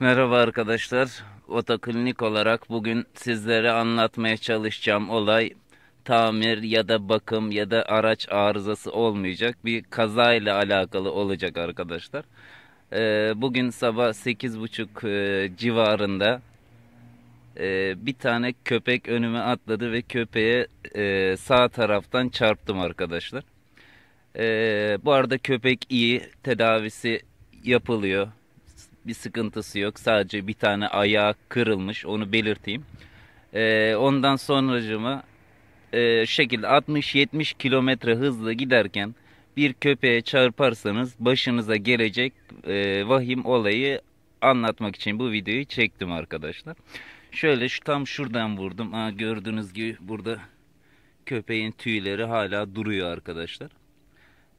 Merhaba arkadaşlar. Otoklinik olarak bugün sizlere anlatmaya çalışacağım olay tamir ya da bakım ya da araç arızası olmayacak bir kaza ile alakalı olacak arkadaşlar. Ee, bugün sabah 8.30 e, civarında e, bir tane köpek önüme atladı ve köpeğe e, sağ taraftan çarptım arkadaşlar. E, bu arada köpek iyi tedavisi yapılıyor bir sıkıntısı yok. Sadece bir tane ayağı kırılmış onu belirteyim. E, ondan sonracıma e, şekilde 60-70 kilometre hızla giderken bir köpeğe çarparsanız başınıza gelecek e, vahim olayı anlatmak için bu videoyu çektim arkadaşlar. Şöyle şu tam şuradan vurdum. Ha, gördüğünüz gibi burada köpeğin tüyleri hala duruyor arkadaşlar.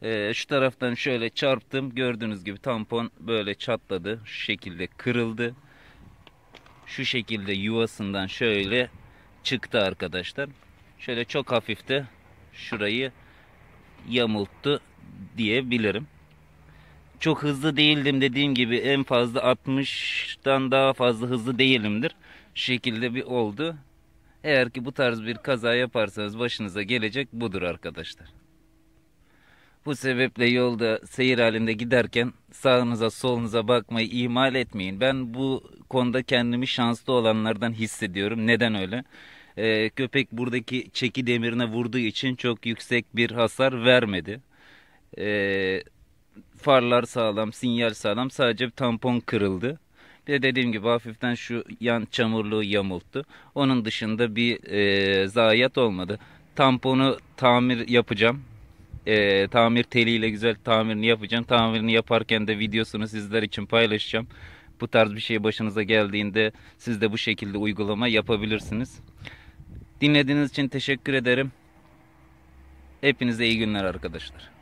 Ee, şu taraftan şöyle çarptım. Gördüğünüz gibi tampon böyle çatladı. Şu şekilde kırıldı. Şu şekilde yuvasından şöyle çıktı arkadaşlar. Şöyle çok hafif şurayı yamulttu diyebilirim. Çok hızlı değildim dediğim gibi en fazla 60'tan daha fazla hızlı değilimdir. Şu şekilde bir oldu. Eğer ki bu tarz bir kaza yaparsanız başınıza gelecek budur arkadaşlar. Bu sebeple yolda seyir halinde giderken sağınıza solunuza bakmayı ihmal etmeyin. Ben bu konuda kendimi şanslı olanlardan hissediyorum. Neden öyle? Ee, köpek buradaki çeki demirine vurduğu için çok yüksek bir hasar vermedi. Ee, farlar sağlam, sinyal sağlam. Sadece bir tampon kırıldı. Bir de dediğim gibi hafiften şu yan çamurluğu yamulttu. Onun dışında bir e, zayiat olmadı. Tamponu tamir yapacağım e, tamir teliyle güzel tamirini yapacağım. Tamirini yaparken de videosunu sizler için paylaşacağım. Bu tarz bir şey başınıza geldiğinde siz de bu şekilde uygulama yapabilirsiniz. Dinlediğiniz için teşekkür ederim. Hepinize iyi günler arkadaşlar.